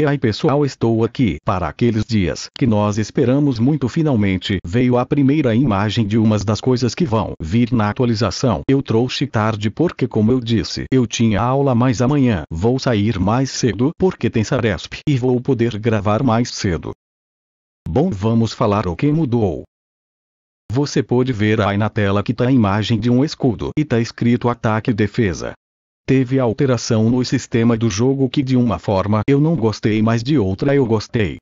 E aí pessoal estou aqui para aqueles dias que nós esperamos muito finalmente veio a primeira imagem de umas das coisas que vão vir na atualização. Eu trouxe tarde porque como eu disse, eu tinha aula mais amanhã vou sair mais cedo porque tem Saresp e vou poder gravar mais cedo. Bom vamos falar o que mudou. Você pode ver aí na tela que tá a imagem de um escudo e tá escrito ataque e defesa. Teve alteração no sistema do jogo que de uma forma eu não gostei mas de outra eu gostei.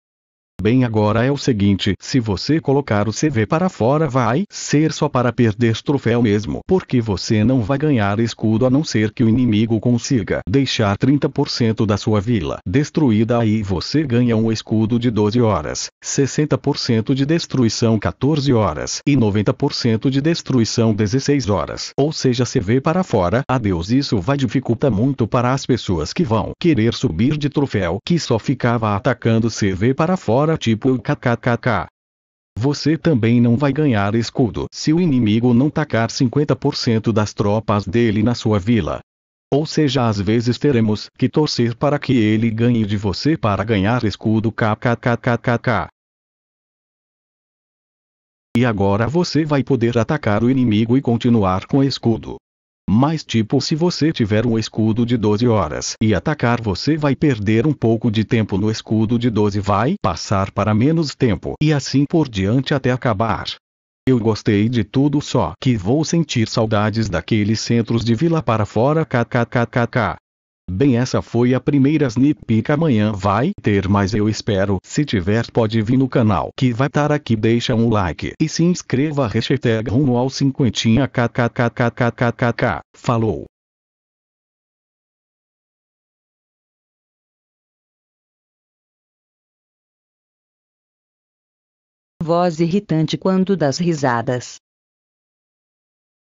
Bem agora é o seguinte, se você colocar o CV para fora vai ser só para perder troféu mesmo, porque você não vai ganhar escudo a não ser que o inimigo consiga deixar 30% da sua vila destruída aí você ganha um escudo de 12 horas, 60% de destruição 14 horas e 90% de destruição 16 horas, ou seja CV para fora, adeus isso vai dificultar muito para as pessoas que vão querer subir de troféu que só ficava atacando CV para fora fora tipo o kkkk. Você também não vai ganhar escudo se o inimigo não tacar 50% das tropas dele na sua vila. Ou seja, às vezes teremos que torcer para que ele ganhe de você para ganhar escudo kkkkkk. E agora você vai poder atacar o inimigo e continuar com escudo. Mas tipo se você tiver um escudo de 12 horas e atacar você vai perder um pouco de tempo no escudo de 12 vai passar para menos tempo e assim por diante até acabar. Eu gostei de tudo só que vou sentir saudades daqueles centros de vila para fora kkkk. Bem essa foi a primeira sneak peek amanhã vai ter mais eu espero. Se tiver pode vir no canal que vai estar aqui deixa um like e se inscreva hashtag rumo ao cinquentinha kkkkkkkkk. Falou. Voz irritante quando das risadas.